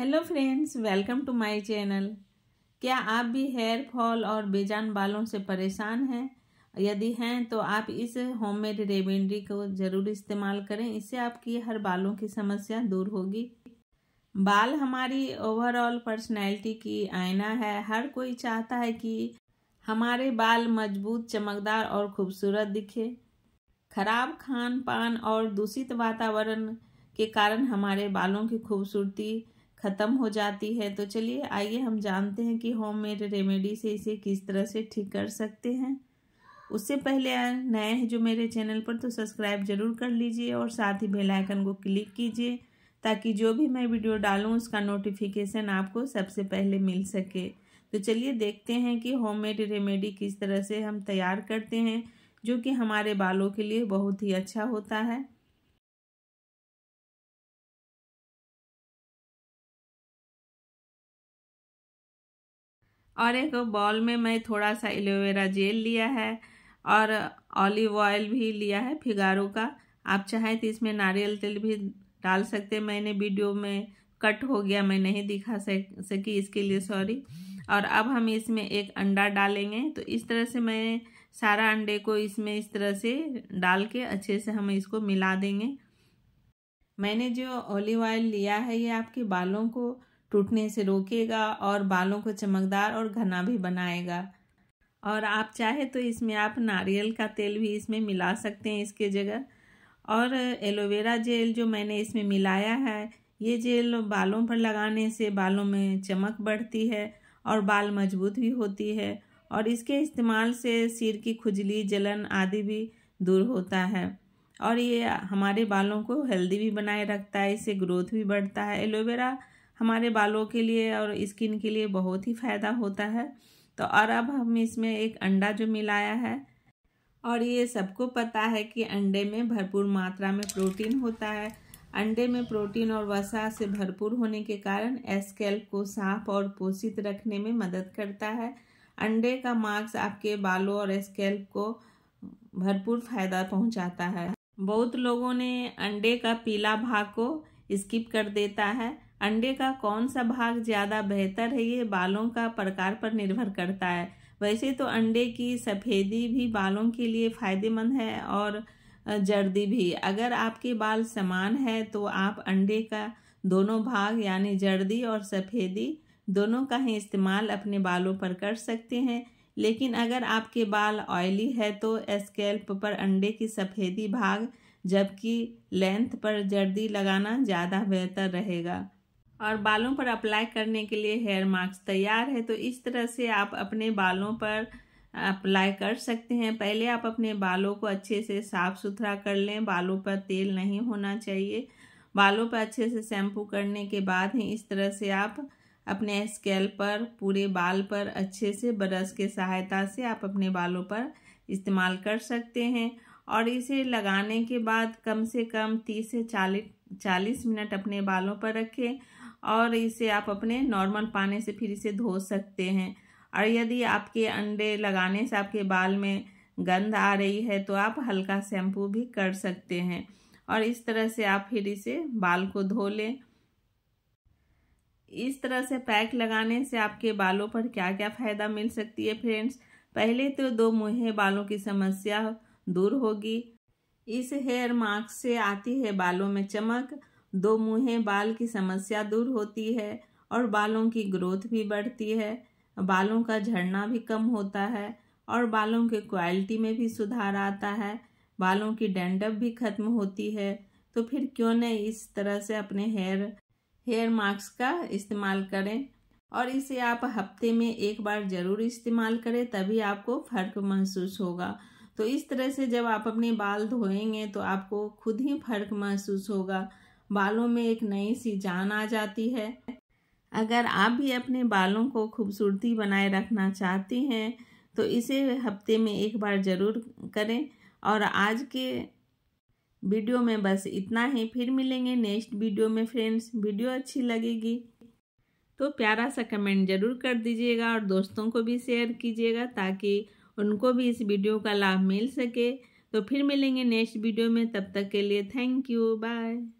hello friends welcome to my channel क्या आप भी हेयर फॉल और बेजान बालों से परेशान हैं यदि हैं तो आप इस होममेड रेमेडी को ज़रूर इस्तेमाल करें इससे आपकी हर बालों की समस्या दूर होगी बाल हमारी ओवरऑल पर्सनैलिटी की आईना है हर कोई चाहता है कि हमारे बाल मजबूत चमकदार और खूबसूरत दिखे खराब खान पान और दूषित वातावरण के कारण हमारे बालों की खूबसूरती ख़त्म हो जाती है तो चलिए आइए हम जानते हैं कि होम मेड रेमेडी से इसे किस तरह से ठीक कर सकते हैं उससे पहले नए हैं जो मेरे चैनल पर तो सब्सक्राइब जरूर कर लीजिए और साथ ही बेल आइकन को क्लिक कीजिए ताकि जो भी मैं वीडियो डालूं उसका नोटिफिकेशन आपको सबसे पहले मिल सके तो चलिए देखते हैं कि होममेड रेमेडी किस तरह से हम तैयार करते हैं जो कि हमारे बालों के लिए बहुत ही अच्छा होता है और एक बॉल में मैं थोड़ा सा एलोवेरा जेल लिया है और ऑलिव ऑयल भी लिया है फिगारो का आप चाहें तो इसमें नारियल तेल भी डाल सकते मैंने वीडियो में कट हो गया मैं नहीं दिखा सक सकी इसके लिए सॉरी और अब हम इसमें एक अंडा डालेंगे तो इस तरह से मैं सारा अंडे को इसमें इस तरह से डाल के अच्छे से हम इसको मिला देंगे मैंने जो ऑलिव ऑयल लिया है ये आपके बालों को टूटने से रोकेगा और बालों को चमकदार और घना भी बनाएगा और आप चाहे तो इसमें आप नारियल का तेल भी इसमें मिला सकते हैं इसके जगह और एलोवेरा जेल जो मैंने इसमें मिलाया है ये जेल बालों पर लगाने से बालों में चमक बढ़ती है और बाल मजबूत भी होती है और इसके इस्तेमाल से सिर की खुजली जलन आदि भी दूर होता है और ये हमारे बालों को हेल्दी भी बनाए रखता है इससे ग्रोथ भी बढ़ता है एलोवेरा हमारे बालों के लिए और स्किन के लिए बहुत ही फ़ायदा होता है तो और अब हम इसमें एक अंडा जो मिलाया है और ये सबको पता है कि अंडे में भरपूर मात्रा में प्रोटीन होता है अंडे में प्रोटीन और वसा से भरपूर होने के कारण एस्केल्प को साफ और पोषित रखने में मदद करता है अंडे का मार्क्स आपके बालों और स्कैल्प को भरपूर फायदा पहुंचाता है बहुत लोगों ने अंडे का पीला भाग को स्किप कर देता है अंडे का कौन सा भाग ज़्यादा बेहतर है ये बालों का प्रकार पर निर्भर करता है वैसे तो अंडे की सफ़ेदी भी बालों के लिए फ़ायदेमंद है और जर्दी भी अगर आपके बाल समान है तो आप अंडे का दोनों भाग यानी जर्दी और सफ़ेदी दोनों का ही इस्तेमाल अपने बालों पर कर सकते हैं लेकिन अगर आपके बाल ऑयली है तो स्केल्प पर अंडे की सफ़ेदी भाग जबकि लेंथ पर जर्दी लगाना ज़्यादा बेहतर रहेगा और बालों पर अप्लाई करने के लिए हेयर मास्क तैयार है तो इस तरह से आप अपने बालों पर अप्लाई कर सकते हैं पहले आप अपने बालों को अच्छे से साफ़ सुथरा कर लें बालों पर तेल नहीं होना चाहिए बालों पर अच्छे से शैम्पू करने के बाद ही इस तरह से आप अपने स्केल पर पूरे बाल पर अच्छे से ब्रश के सहायता से आप अपने बालों पर इस्तेमाल कर सकते हैं और इसे लगाने के बाद कम से कम तीस से चालीस चालीस मिनट अपने बालों पर रखें और इसे आप अपने नॉर्मल पानी से फिर इसे धो सकते हैं और यदि आपके अंडे लगाने से आपके बाल में गंध आ रही है तो आप हल्का शैम्पू भी कर सकते हैं और इस तरह से आप फिर इसे बाल को धो लें इस तरह से पैक लगाने से आपके बालों पर क्या क्या फ़ायदा मिल सकती है फ्रेंड्स पहले तो दो मुहे बालों की समस्या दूर होगी इस हेयर मास्क से आती है बालों में चमक दो मुहे बाल की समस्या दूर होती है और बालों की ग्रोथ भी बढ़ती है बालों का झड़ना भी कम होता है और बालों के क्वालिटी में भी सुधार आता है बालों की डेंडप भी ख़त्म होती है तो फिर क्यों न इस तरह से अपने हेयर हेयर मास्क का इस्तेमाल करें और इसे आप हफ्ते में एक बार ज़रूर इस्तेमाल करें तभी आपको फ़र्क महसूस होगा तो इस तरह से जब आप अपने बाल धोएंगे तो आपको खुद ही फ़र्क महसूस होगा बालों में एक नई सी जान आ जाती है अगर आप भी अपने बालों को खूबसूरती बनाए रखना चाहती हैं तो इसे हफ्ते में एक बार ज़रूर करें और आज के वीडियो में बस इतना ही फिर मिलेंगे नेक्स्ट वीडियो में फ्रेंड्स वीडियो अच्छी लगेगी तो प्यारा सा कमेंट ज़रूर कर दीजिएगा और दोस्तों को भी शेयर कीजिएगा ताकि उनको भी इस वीडियो का लाभ मिल सके तो फिर मिलेंगे नेक्स्ट वीडियो में तब तक के लिए थैंक यू बाय